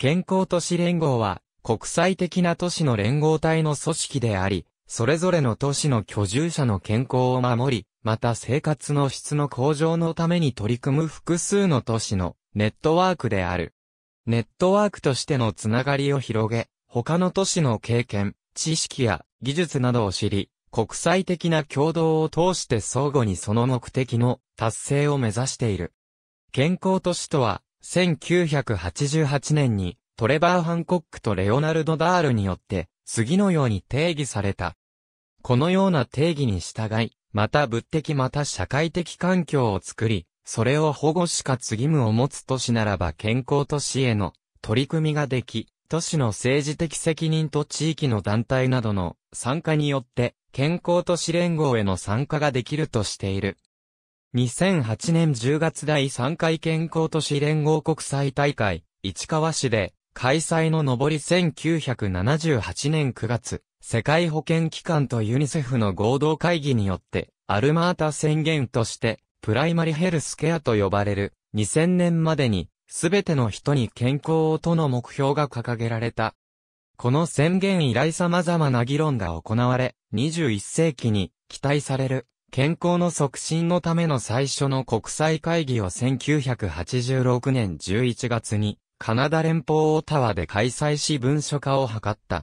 健康都市連合は、国際的な都市の連合体の組織であり、それぞれの都市の居住者の健康を守り、また生活の質の向上のために取り組む複数の都市のネットワークである。ネットワークとしてのつながりを広げ、他の都市の経験、知識や技術などを知り、国際的な共同を通して相互にその目的の達成を目指している。健康都市とは、1988年にトレバー・ハンコックとレオナルド・ダールによって次のように定義された。このような定義に従い、また物的また社会的環境を作り、それを保護しかつ義務を持つ都市ならば健康都市への取り組みができ、都市の政治的責任と地域の団体などの参加によって健康都市連合への参加ができるとしている。2008年10月第3回健康都市連合国際大会、市川市で、開催の上り1978年9月、世界保健機関とユニセフの合同会議によって、アルマータ宣言として、プライマリヘルスケアと呼ばれる、2000年までに、すべての人に健康をとの目標が掲げられた。この宣言以来様々な議論が行われ、21世紀に期待される健康の促進のための最初の国際会議を1986年11月に、カナダ連邦オタワで開催し文書化を図った。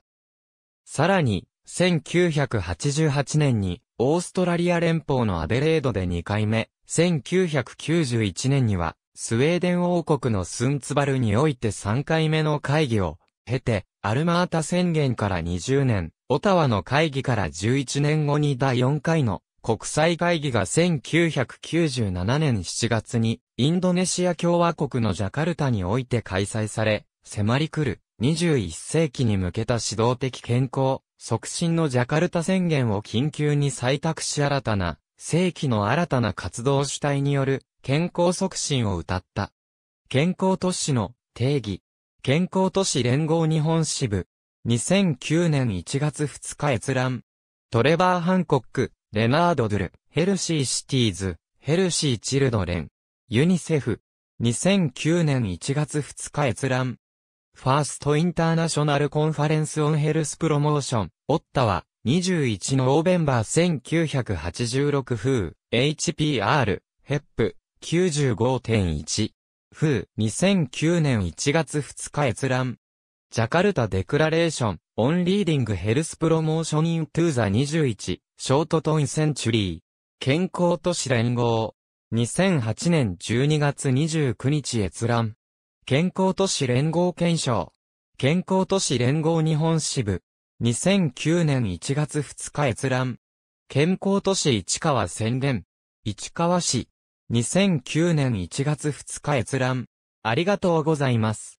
さらに、1988年に、オーストラリア連邦のアデレードで2回目、1991年には、スウェーデン王国のスンツバルにおいて3回目の会議を、経て、アルマータ宣言から20年、オタワの会議から11年後に第4回の国際会議が1997年7月にインドネシア共和国のジャカルタにおいて開催され、迫り来る21世紀に向けた指導的健康、促進のジャカルタ宣言を緊急に採択し新たな、世紀の新たな活動主体による健康促進を謳った。健康都市の定義。健康都市連合日本支部。2009年1月2日閲覧。トレバー・ハンコック、レナード・ドゥル、ヘルシー・シティーズ、ヘルシー・チルドレン、ユニセフ、2009年1月2日閲覧。ファーストインターナショナルコンファレンスオンヘルスプロモーション、オッタは、21オーベンバー1986風、HPR、ヘップ、95.1。風、2009年1月2日閲覧。ジャカルタデクラレーション、オンリーディングヘルスプロモーションイントゥーザ21、ショートトンセンチュリー、健康都市連合、2008年12月29日閲覧、健康都市連合検証、健康都市連合日本支部、2009年1月2日閲覧、健康都市市川宣伝、市川市、2009年1月2日閲覧、ありがとうございます。